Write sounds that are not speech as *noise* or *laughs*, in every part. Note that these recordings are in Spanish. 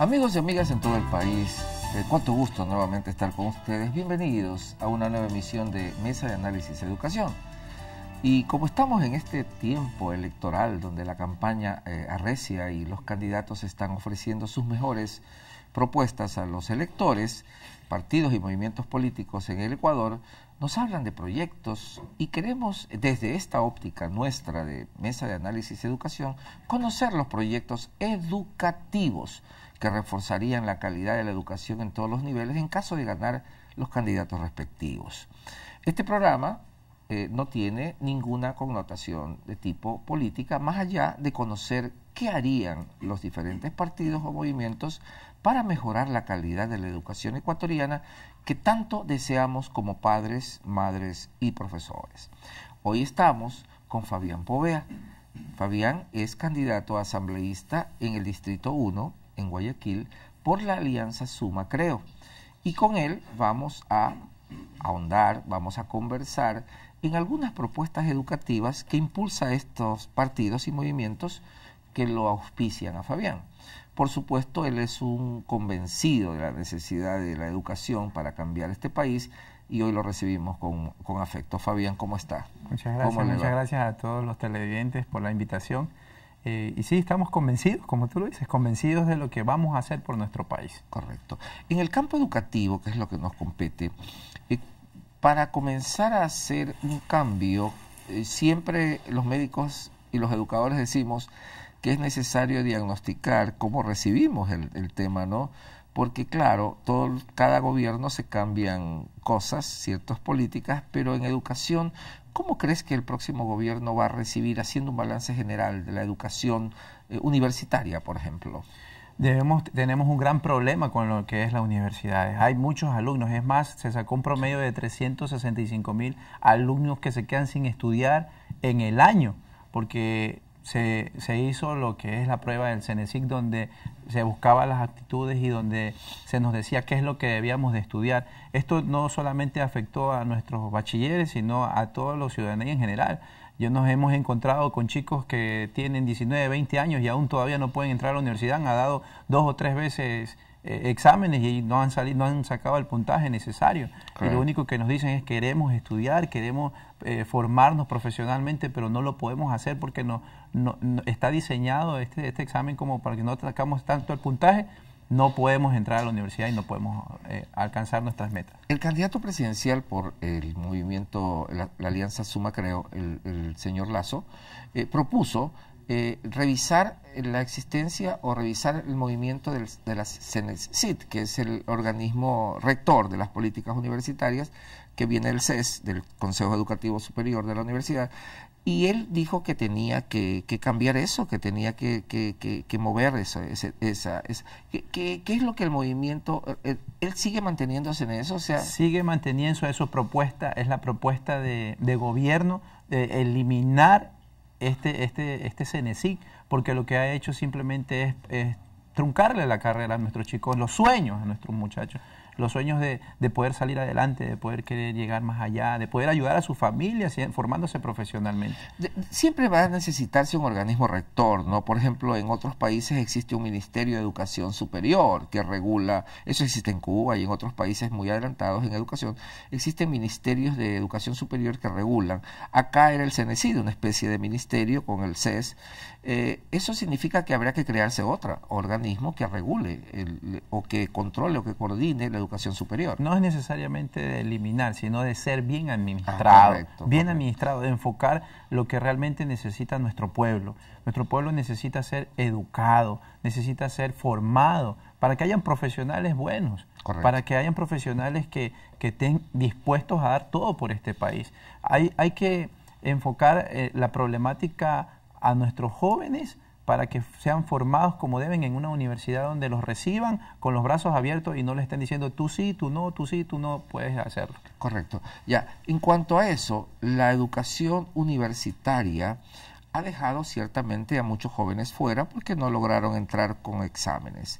Amigos y amigas en todo el país, eh, cuánto gusto nuevamente estar con ustedes. Bienvenidos a una nueva emisión de Mesa de Análisis Educación. Y como estamos en este tiempo electoral donde la campaña eh, arrecia y los candidatos están ofreciendo sus mejores propuestas a los electores, partidos y movimientos políticos en el Ecuador, nos hablan de proyectos y queremos, desde esta óptica nuestra de Mesa de Análisis y Educación, conocer los proyectos educativos que reforzarían la calidad de la educación en todos los niveles en caso de ganar los candidatos respectivos. Este programa eh, no tiene ninguna connotación de tipo política, más allá de conocer qué harían los diferentes partidos o movimientos para mejorar la calidad de la educación ecuatoriana que tanto deseamos como padres, madres y profesores. Hoy estamos con Fabián Povea. Fabián es candidato a asambleísta en el Distrito 1, en Guayaquil, por la Alianza Suma Creo. Y con él vamos a ahondar, vamos a conversar en algunas propuestas educativas que impulsa estos partidos y movimientos que lo auspician a Fabián. Por supuesto, él es un convencido de la necesidad de la educación para cambiar este país y hoy lo recibimos con, afecto. Fabián, ¿cómo está? Muchas gracias, muchas gracias a todos los televidentes por la invitación. Eh, y sí, estamos convencidos, como tú lo dices, convencidos de lo que vamos a hacer por nuestro país. Correcto. En el campo educativo, que es lo que nos compete, eh, para comenzar a hacer un cambio, eh, siempre los médicos y los educadores decimos, que es necesario diagnosticar cómo recibimos el, tema, ¿no? Porque claro, todo, cada gobierno se cambian cosas, ciertas políticas, pero en educación, ¿cómo crees que el próximo gobierno va a recibir, haciendo un balance general de la educación eh, universitaria, por ejemplo? Debemos, tenemos un gran problema con lo que es la universidad. Hay muchos alumnos, es más, se sacó un promedio de 365 mil alumnos que se quedan sin estudiar en el año, porque se, se, hizo lo que es la prueba del CENESIC, donde se buscaba las actitudes y donde se nos decía qué es lo que debíamos de estudiar. Esto no solamente afectó a nuestros bachilleres, sino a todos los ciudadanos en general. Yo nos hemos encontrado con chicos que tienen 19, 20 años y aún todavía no pueden entrar a la universidad, han dado dos o tres veces eh, exámenes y no han, salido, no han sacado el puntaje necesario. Y lo único que nos dicen es queremos estudiar, queremos eh, formarnos profesionalmente, pero no lo podemos hacer porque no, está diseñado este, este examen como para que no sacamos tanto el puntaje, no podemos entrar a la universidad y no podemos eh, alcanzar nuestras metas. El candidato presidencial por el movimiento, la, Alianza Suma, creo, el, el señor Lazo, propuso eh, revisar la existencia o revisar el movimiento del, de la CENESIT, que es el organismo rector de las políticas universitarias, que viene del CES, del Consejo Educativo Superior de la Universidad, y él dijo que tenía que, cambiar eso, que tenía que, que, mover eso, esa, es ¿Qué, es lo que el movimiento, eh, él, sigue manteniéndose en eso? O sea, sigue manteniendo eso, propuesta, es la propuesta de, de gobierno de eliminar este, este, este porque lo que ha hecho simplemente es, es truncarle la carrera a nuestros chicos, los sueños a nuestros muchachos los sueños de, poder salir adelante, de poder querer llegar más allá, de poder ayudar a su familia formándose profesionalmente. siempre va a necesitarse un organismo rector, ¿no? Por ejemplo, en otros países existe un Ministerio de Educación Superior que regula, eso existe en Cuba y en otros países muy adelantados en educación, existen ministerios de educación superior que regulan. Acá era el Cenecid una especie de ministerio con el CES. Eh, eso significa que habría que crearse otro organismo que regule o que controle o que coordine la educación superior. No es necesariamente de eliminar, sino de ser bien ah, administrado, bien administrado, de enfocar lo que realmente necesita nuestro pueblo. Nuestro pueblo necesita ser educado, necesita ser formado para que hayan profesionales buenos, para que hayan profesionales que, que, estén dispuestos a dar todo por este país. Hay, hay que enfocar eh, la problemática a nuestros jóvenes para que sean formados como deben en una universidad donde los reciban con los brazos abiertos y no les estén diciendo tú sí, tú no, tú sí, tú no puedes hacerlo. Correcto. Ya, en cuanto a eso, la educación universitaria ha dejado ciertamente a muchos jóvenes fuera porque no lograron entrar con exámenes.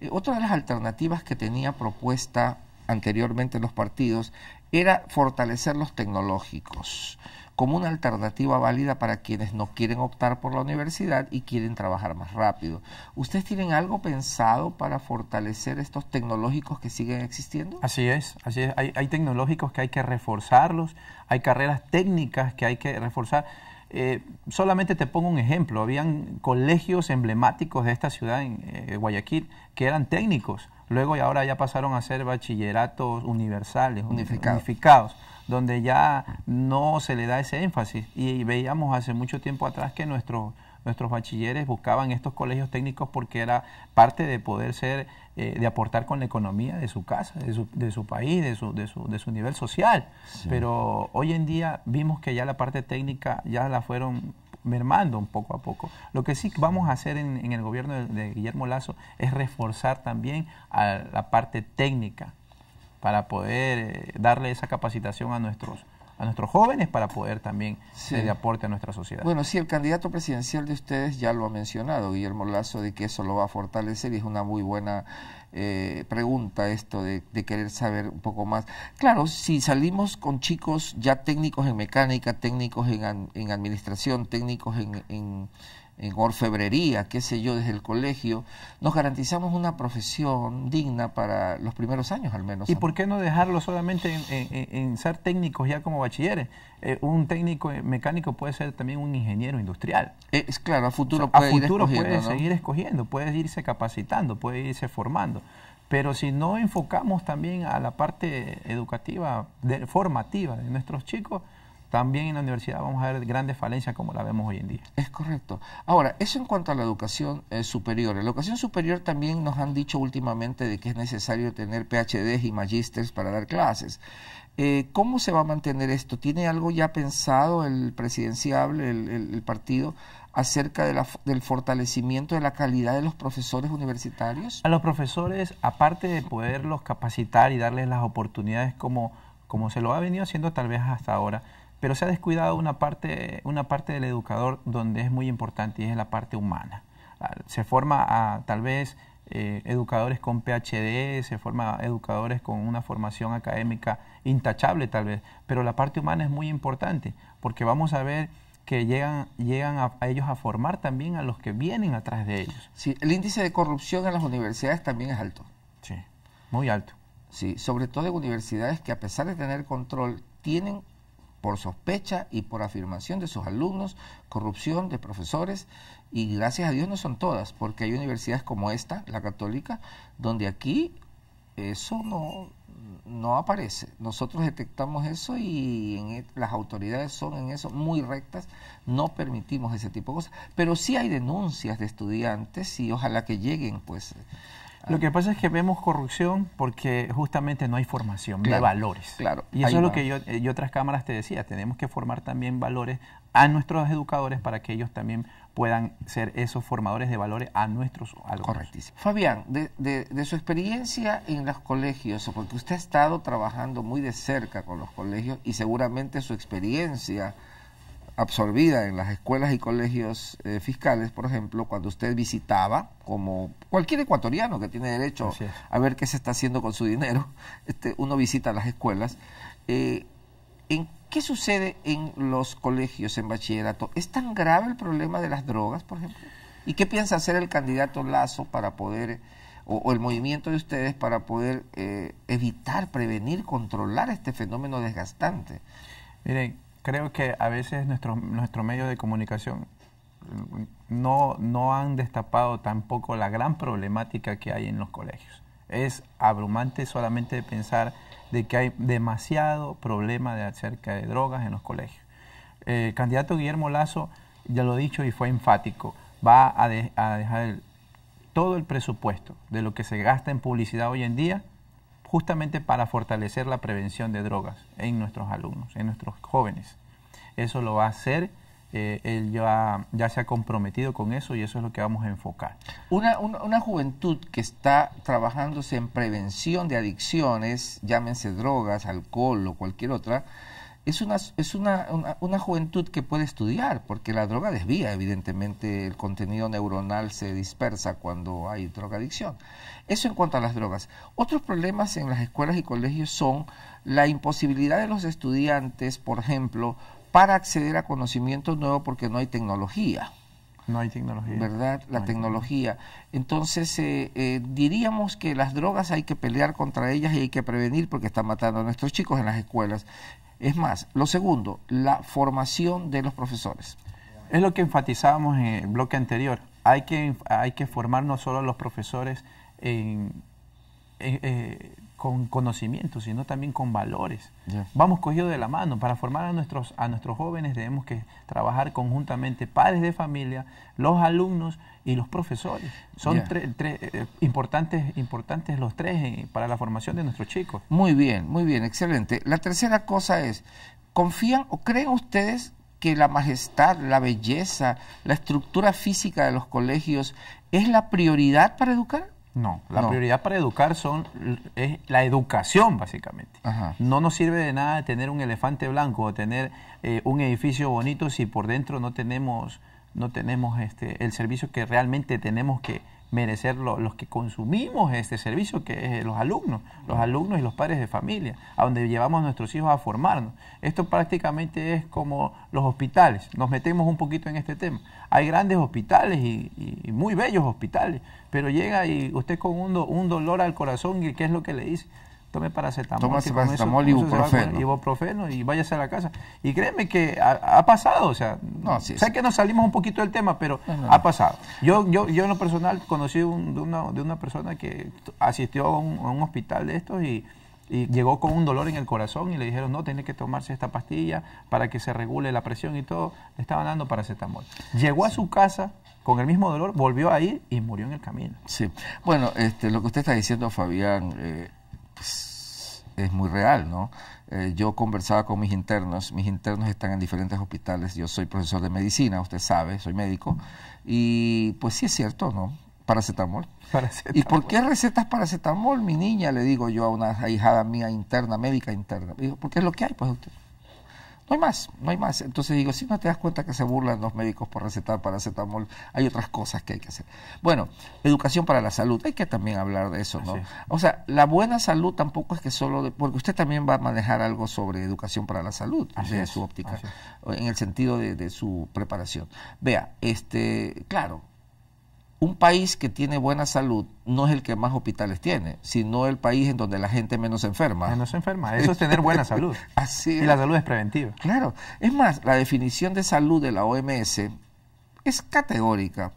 Eh, otra de las alternativas que tenía propuesta anteriormente los partidos era fortalecer los tecnológicos como una alternativa válida para quienes no quieren optar por la universidad y quieren trabajar más rápido. ¿Ustedes tienen algo pensado para fortalecer estos tecnológicos que siguen existiendo? Así es, así es. Hay, tecnológicos que hay que reforzarlos, hay carreras técnicas que hay que reforzar. Eh, solamente te pongo un ejemplo, habían colegios emblemáticos de esta ciudad en eh, Guayaquil que eran técnicos, luego y ahora ya pasaron a ser bachilleratos universales, unificados donde ya no se le da ese énfasis. Y, veíamos hace mucho tiempo atrás que nuestros nuestros bachilleres buscaban estos colegios técnicos porque era parte de poder ser, eh, de aportar con la economía de su casa, de su, de su país, de su, de, su, de su nivel social. Pero hoy en día vimos que ya la parte técnica ya la fueron mermando un poco a poco. Lo que sí, vamos a hacer en, el gobierno de, de, Guillermo Lazo es reforzar también a la parte técnica para poder eh, darle esa capacitación a nuestros a nuestros jóvenes para poder también ser eh, de aporte a nuestra sociedad. Bueno, sí, el candidato presidencial de ustedes ya lo ha mencionado, Guillermo Lazo, de que eso lo va a fortalecer y es una muy buena eh, pregunta esto de, querer saber un poco más. Claro, si salimos con chicos ya técnicos en mecánica, técnicos en, administración, técnicos en en eh, orfebrería, qué sé yo, desde el colegio, nos garantizamos una profesión digna para los primeros años al menos. ¿Y por qué no dejarlo solamente en, ser técnicos ya como bachilleres? Eh, un técnico eh, mecánico puede ser también un ingeniero industrial. Es claro, a futuro puede, futuro seguir escogiendo, puede irse capacitando, puede irse formando. Pero si no enfocamos también a la parte educativa, formativa de nuestros chicos, también en la universidad vamos a ver grandes falencias como la vemos hoy en día. Es correcto. Ahora, eso en cuanto a la educación eh, superior. La educación superior también nos han dicho últimamente de que es necesario tener PhDs y Magisters para dar clases. Eh, ¿Cómo se va a mantener esto? ¿Tiene algo ya pensado el presidenciable, el, partido, acerca del fortalecimiento de la calidad de los profesores universitarios? A los profesores, aparte de poderlos capacitar y darles las oportunidades como, como se lo ha venido haciendo tal vez hasta ahora, pero se ha descuidado una parte, una parte del educador donde es muy importante y es la parte humana. Ah, se forma a tal vez eh, educadores con PhD, se forma educadores con una formación académica intachable tal vez, pero la parte humana es muy importante porque vamos a ver que llegan, llegan a, ellos a formar también a los que vienen atrás de ellos. Sí, el índice de corrupción en las universidades también es alto. Sí, muy alto. Sí, sobre todo en universidades que a pesar de tener control, tienen por sospecha y por afirmación de sus alumnos, corrupción de profesores, y gracias a Dios no son todas, porque hay universidades como esta, la católica, donde aquí eso no, no aparece. Nosotros detectamos eso y en, e, las autoridades son en eso muy rectas, no permitimos ese tipo de cosas. Pero sí hay denuncias de estudiantes y ojalá que lleguen, pues lo que pasa es que vemos corrupción porque justamente no hay formación no de valores. Claro. Y eso es lo que yo eh, y otras cámaras te decía, tenemos que formar también valores a nuestros educadores para que ellos también puedan ser esos formadores de valores a nuestros alumnos. Correctísimo. Fabián, de, su experiencia en los colegios, porque usted ha estado trabajando muy de cerca con los colegios y seguramente su experiencia absorbida en las escuelas y colegios eh, fiscales, por ejemplo, cuando usted visitaba, como cualquier ecuatoriano que tiene derecho a ver qué se está haciendo con su dinero, *laughs* este, uno visita las escuelas, eh, ¿en qué sucede en los colegios, en bachillerato? ¿Es tan grave el problema de las drogas, por ejemplo? ¿Y qué piensa hacer el candidato Lazo para poder, o, el movimiento de ustedes para poder eh, evitar, prevenir, controlar este fenómeno desgastante? Miren, creo que a veces nuestros nuestro medios de comunicación mm, no, no han destapado tampoco la gran problemática que hay en los colegios. Es abrumante solamente pensar de que hay demasiado problema de acerca de drogas en los colegios. el eh, candidato Guillermo Lazo, ya lo ha dicho y fue enfático, va a, dejar todo el presupuesto de lo que se gasta en publicidad hoy en día justamente para fortalecer la prevención de drogas en nuestros alumnos, en nuestros jóvenes. Eso lo va a hacer. Eh, él ya, se ha comprometido con eso y eso es lo que vamos a enfocar. Una, una, una juventud que está trabajándose en prevención de adicciones, llámense drogas, alcohol o cualquier otra, es una, es una, una, juventud que puede estudiar, porque la droga desvía, evidentemente, el contenido neuronal se dispersa cuando hay drogadicción. Eso en cuanto a las drogas. Otros problemas en las escuelas y colegios son la imposibilidad de los estudiantes, por ejemplo, para acceder a conocimientos nuevos porque no hay tecnología. No hay tecnología. ¿Verdad? La tecnología. Entonces, eh, eh, diríamos que las drogas hay que pelear contra ellas y hay que prevenir porque están matando a nuestros chicos en las escuelas. Es más, lo segundo, la formación de los profesores. Es lo que enfatizábamos en el bloque anterior. Hay que, hay que formar no solo a los profesores en eh, eh, con conocimientos, sino también con valores. Vamos cogidos de la mano. Para formar a nuestros, a nuestros jóvenes debemos que trabajar conjuntamente padres de familia, los alumnos y los profesores. Son eh, importantes, importantes los tres para la formación de nuestros chicos. Muy bien, muy bien, excelente. La tercera cosa es, ¿confían o creen ustedes que la majestad, la belleza, la estructura física de los colegios es la prioridad para educar? No, la prioridad para educar son, es la educación, básicamente. No nos sirve de nada tener un elefante blanco o tener eh, un edificio bonito si por dentro no tenemos, no tenemos este, el servicio que realmente tenemos que, merecer los que consumimos este servicio, que es eh, los alumnos, los alumnos y los padres de familia, a donde llevamos a nuestros hijos a formarnos. Esto prácticamente es como los hospitales, nos metemos un poquito en este tema. Hay grandes hospitales y, muy bellos hospitales, pero llega y usted con un dolor al corazón y qué es lo que le dice tome paracetamol. Tome y ibuprofeno. y váyase a la casa. Y créeme que ha, pasado, o sea, sé que nos salimos un poquito del tema, pero ha pasado. Yo, yo, yo en lo personal conocí de, una, persona que asistió a un, hospital de estos y llegó con un dolor en el corazón y le dijeron, no, tiene que tomarse esta pastilla para que se regule la presión y todo. Le estaban dando paracetamol. Llegó a su casa con el mismo dolor, volvió a ir y murió en el camino. Sí. Bueno, este, lo que usted está diciendo, Fabián, eh, es, muy real, ¿no? Eh, yo conversaba con mis internos, mis internos están en diferentes hospitales, yo soy profesor de medicina, usted sabe, soy médico, y pues sí es cierto, ¿no? Paracetamol. *laughs* paracetamol. ¿Y por qué recetas paracetamol, mi niña? Le digo yo a una ahijada mía interna, médica interna. Digo, porque es lo que hay, pues usted. No hay más, no hay más. Entonces digo, si no te das cuenta que se burlan los médicos por recetar paracetamol, hay otras cosas que hay que hacer. Bueno, educación para la salud, hay que también hablar de eso, ¿no? O sea, la buena salud tampoco es que solo, porque usted también va a manejar algo sobre educación para la salud, desde su óptica, en el sentido de su preparación. Vea, este, claro, un país que tiene buena salud no es el que más hospitales tiene, sino el país en donde la gente menos se enferma. Menos enferma, eso es tener buena salud. *laughs* Así Y la salud es preventiva. Claro, es más, la definición de salud de la OMS es categórica.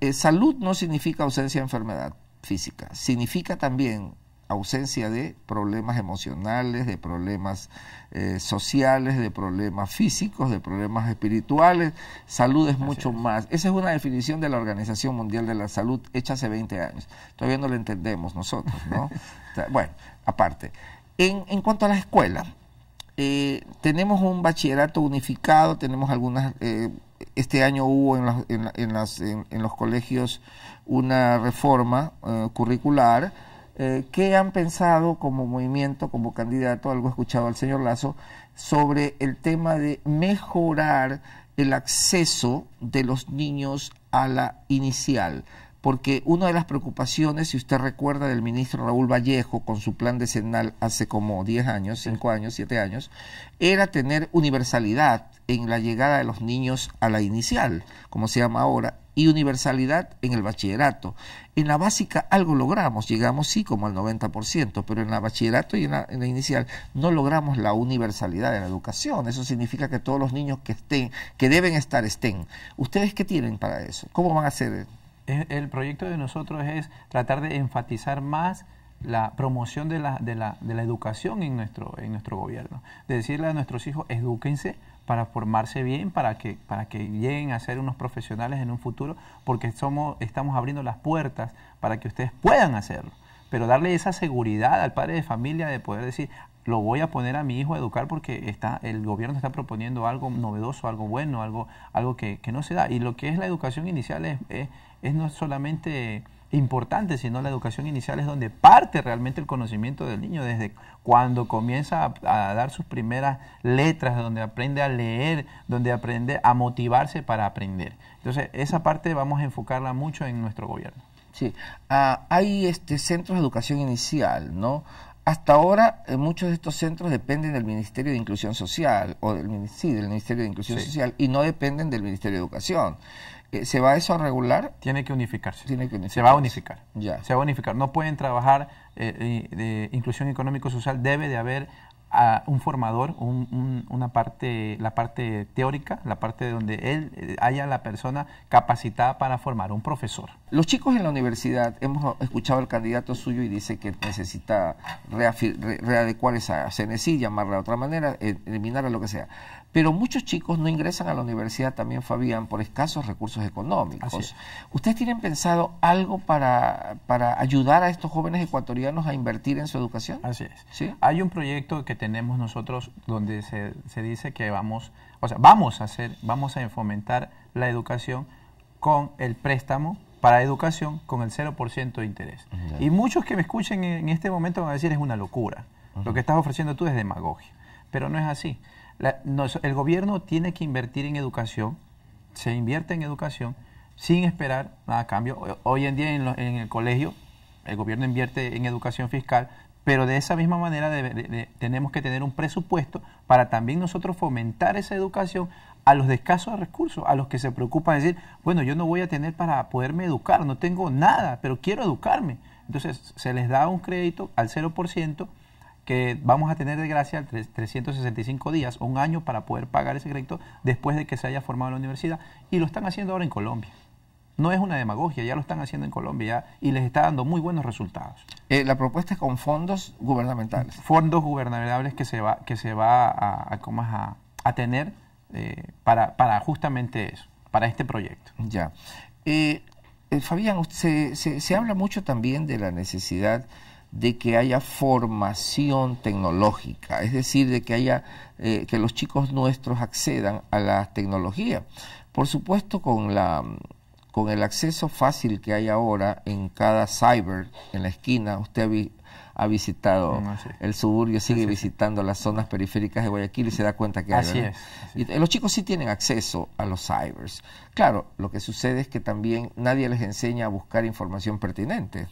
Eh, salud no significa ausencia de enfermedad física, significa también ausencia de problemas emocionales, de problemas eh, sociales, de problemas físicos, de problemas espirituales. Salud es mucho más. Esa es una definición de la Organización Mundial de la Salud hecha hace 20 años. Todavía no la entendemos nosotros, ¿no? *laughs* bueno, aparte. En, cuanto a la escuela, eh, tenemos un bachillerato unificado, tenemos algunas... Eh, este año hubo en, en, los colegios una reforma curricular eh, qué han pensado como movimiento, como candidato, algo escuchado al señor Lazo, sobre el tema de mejorar el acceso de los niños a la inicial porque una de las preocupaciones, si usted recuerda, del ministro Raúl Vallejo con su plan decenal hace como 10 años, 5 años, 7 años, era tener universalidad en la llegada de los niños a la inicial, como se llama ahora, y universalidad en el bachillerato. En la básica algo logramos, llegamos sí como al 90%, pero en la bachillerato y en la, inicial no logramos la universalidad en la educación. Eso significa que todos los niños que estén, que deben estar, estén. ¿Ustedes qué tienen para eso? ¿Cómo van a hacer? el proyecto de nosotros es tratar de enfatizar más la promoción de la, de la, de la educación en nuestro, en nuestro gobierno. De decirle a nuestros hijos, edúquense para formarse bien, para que, para que lleguen a ser unos profesionales en un futuro, porque somos, estamos abriendo las puertas para que ustedes puedan hacerlo. Pero darle esa seguridad al padre de familia de poder decir, lo voy a poner a mi hijo a educar porque está, el gobierno está proponiendo algo novedoso, algo bueno, algo, algo que, no se da. Y lo que es la educación inicial es, es no solamente importante, sino la educación inicial es donde parte realmente el conocimiento del niño, desde cuando comienza a, dar sus primeras letras, donde aprende a leer, donde aprende a motivarse para aprender. Entonces, esa parte vamos a enfocarla mucho en nuestro gobierno. Sí, ah, hay este, centros de educación inicial, ¿no? Hasta ahora eh, muchos de estos centros dependen del Ministerio de Inclusión Social, o del, sí, del Ministerio de Inclusión Social, y no dependen del Ministerio de Educación. Eh, ¿se va eso a regular? Tiene que unificarse. Tiene que Se va a unificar. Ya. Se va a unificar. No pueden trabajar, eh, eh, de inclusión económico-social debe de haber a ah, un formador, un, una parte, la parte teórica, la parte donde él haya la persona capacitada para formar, un profesor. Los chicos en la universidad, hemos escuchado al candidato suyo y dice que necesita readecuar esa CNC, llamarla de otra manera, e-, eliminar a lo que sea. Pero muchos chicos no ingresan a la universidad también, Fabián, por escasos recursos económicos. ¿Ustedes tienen pensado algo para, para, ayudar a estos jóvenes ecuatorianos a invertir en su educación? Así es. ¿Sí? Hay un proyecto que tenemos nosotros donde se, se dice que vamos, o sea, vamos a hacer, vamos a fomentar la educación con el préstamo para educación con el 0% de interés. Y muchos que me escuchen en, este momento van a decir es una locura. Lo que estás ofreciendo tú es demagogia. Pero no es así el gobierno tiene que invertir en educación, se invierte en educación sin esperar nada a cambio. Hoy en día en, el colegio el gobierno invierte en educación fiscal, pero de esa misma manera tenemos que tener un presupuesto para también nosotros fomentar esa educación a los de escasos recursos, a los que se preocupan de decir, bueno, yo no voy a tener para poderme educar, no tengo nada, pero quiero educarme. Entonces se les da un crédito al 0% que vamos a tener de gracia 365 días, un año para poder pagar ese crédito después de que se haya formado la universidad. Y lo están haciendo ahora en Colombia. No es una demagogia, ya lo están haciendo en Colombia y les está dando muy buenos resultados. Eh, la propuesta es con fondos gubernamentales. Fondos gubernamentales que se va, que se va a, a, tener eh, para, para, justamente eso, para este proyecto. Ya. Eh, Fabián, se, se habla mucho también de la necesidad de que haya formación tecnológica, es decir, de que haya eh, que los chicos nuestros accedan a la tecnología. Por supuesto, con la con el acceso fácil que hay ahora en cada cyber, en la esquina, usted ha, visitado mm, el suburbio, sigue visitando las zonas periféricas de Guayaquil y se da cuenta que los chicos sí tienen acceso a los cybers. Claro, lo que sucede es que también nadie les enseña a buscar información pertinente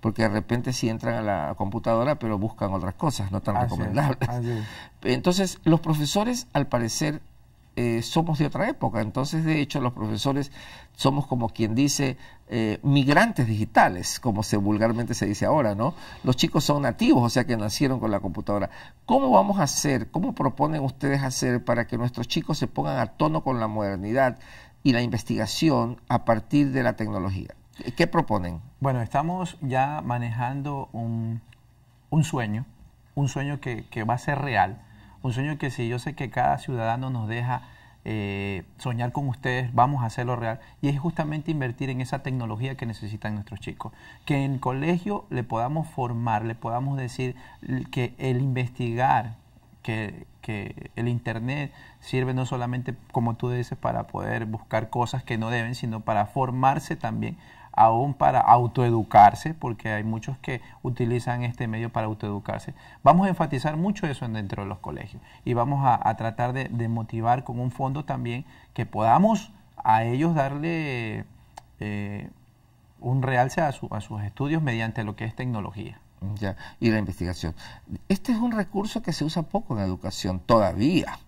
porque de repente sí entran a la computadora, pero buscan otras cosas no tan recomendables. *laughs* entonces, los profesores, al parecer, eh, somos de otra época. Entonces, de hecho, los profesores somos como quien dice eh, migrantes digitales, como se vulgarmente se dice ahora, ¿no? Los chicos son nativos, o sea que nacieron con la computadora. ¿Cómo vamos a hacer? ¿Cómo proponen ustedes hacer para que nuestros chicos se pongan a tono con la modernidad y la investigación a partir de la tecnología? ¿Qué proponen? Bueno, estamos ya manejando un, un sueño, un sueño que, que, va a ser real, un sueño que si yo sé que cada ciudadano nos deja eh, soñar con ustedes, vamos a hacerlo real, y es justamente invertir en esa tecnología que necesitan nuestros chicos, que en colegio le podamos formar, le podamos decir que el investigar, que, que el Internet sirve no solamente, como tú dices, para poder buscar cosas que no deben, sino para formarse también aún para autoeducarse, porque hay muchos que utilizan este medio para autoeducarse. Vamos a enfatizar mucho eso dentro de los colegios y vamos a, tratar de, motivar con un fondo también que podamos a ellos darle eh, un realce a, a sus estudios mediante lo que es tecnología. y la investigación. Este es un recurso que se usa poco en educación todavía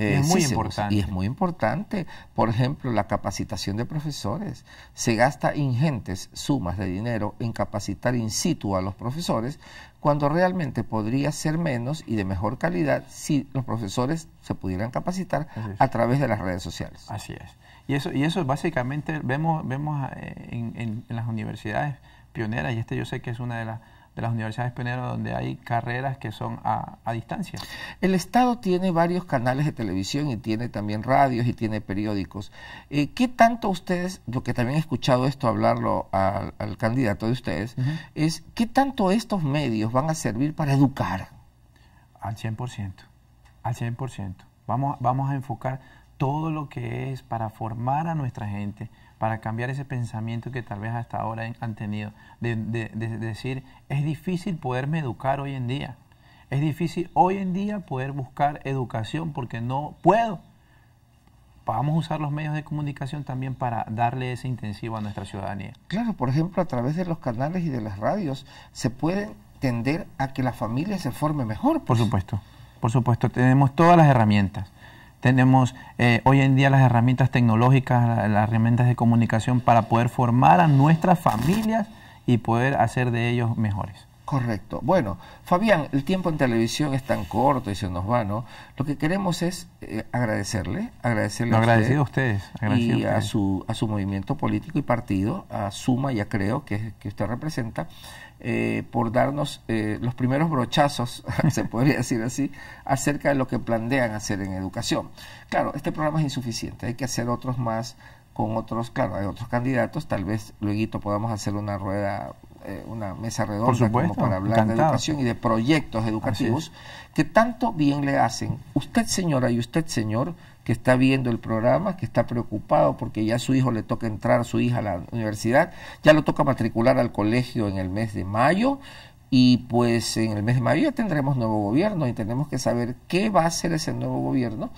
es eh, muy importante. y es muy importante. Por ejemplo, la capacitación de profesores. Se gasta ingentes sumas de dinero en capacitar in situ a los profesores cuando realmente podría ser menos y de mejor calidad si los profesores se pudieran capacitar a través de las redes sociales. Así es. Y eso, y eso básicamente vemos, vemos eh, en las universidades pioneras, y este yo sé que es una de las las universidades peneros donde hay carreras que son a, distancia. El Estado tiene varios canales de televisión y tiene también radios y tiene periódicos. Eh, ¿Qué tanto ustedes, lo que también he escuchado esto hablarlo al, candidato de ustedes, es qué tanto estos medios van a servir para educar? Al 100%, al 100%. Vamos, vamos a enfocar todo lo que es para formar a nuestra gente, para cambiar ese pensamiento que tal vez hasta ahora han tenido, de, decir, es difícil poderme educar hoy en día, es difícil hoy en día poder buscar educación porque no puedo. Vamos a usar los medios de comunicación también para darle ese intensivo a nuestra ciudadanía. Claro, por ejemplo, a través de los canales y de las radios se puede tender a que la familia se forme mejor. Pues. Por supuesto, por supuesto, tenemos todas las herramientas. Tenemos eh, hoy en día las herramientas tecnológicas, las, las herramientas de comunicación para poder formar a nuestras familias y poder hacer de ellos mejores. Correcto. Bueno, Fabián, el tiempo en televisión es tan corto y se nos va, ¿no? Lo que queremos es eh, agradecerle, agradecerle a, usted a, ustedes, y a, su a su movimiento político y partido, a Suma, ya creo que, que usted representa, eh, por darnos eh, los primeros brochazos, *laughs* se podría decir así, acerca de lo que plantean hacer en educación. Claro, este programa es insuficiente, hay que hacer otros más con otros, claro, hay otros candidatos, tal vez luego podamos hacer una rueda eh, una mesa redonda supuesto, como para hablar de educación y de proyectos educativos que tanto bien le hacen. Usted, señora, y usted, señor, que está viendo el programa, que está preocupado porque ya su hijo le toca entrar, su hija a la universidad, ya lo toca matricular al colegio en el mes de mayo. Y pues en el mes de mayo ya tendremos nuevo gobierno y tenemos que saber qué va a hacer ese nuevo gobierno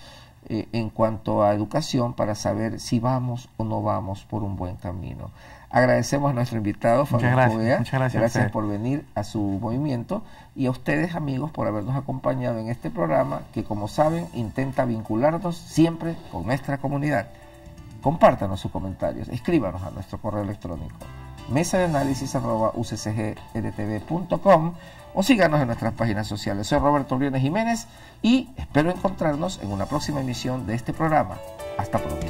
eh, en cuanto a educación para saber si vamos o no vamos por un buen camino. Agradecemos a nuestro invitado, Fabián, muchas gracias, gracias, por venir a su movimiento y a ustedes, amigos, por habernos acompañado en este programa que, como saben, intenta vincularnos siempre con nuestra comunidad. Compártanos sus comentarios, escríbanos a nuestro correo electrónico mesa de análisis o síganos en nuestras páginas sociales. Soy Roberto Briones Jiménez y espero encontrarnos en una próxima emisión de este programa. Hasta pronto.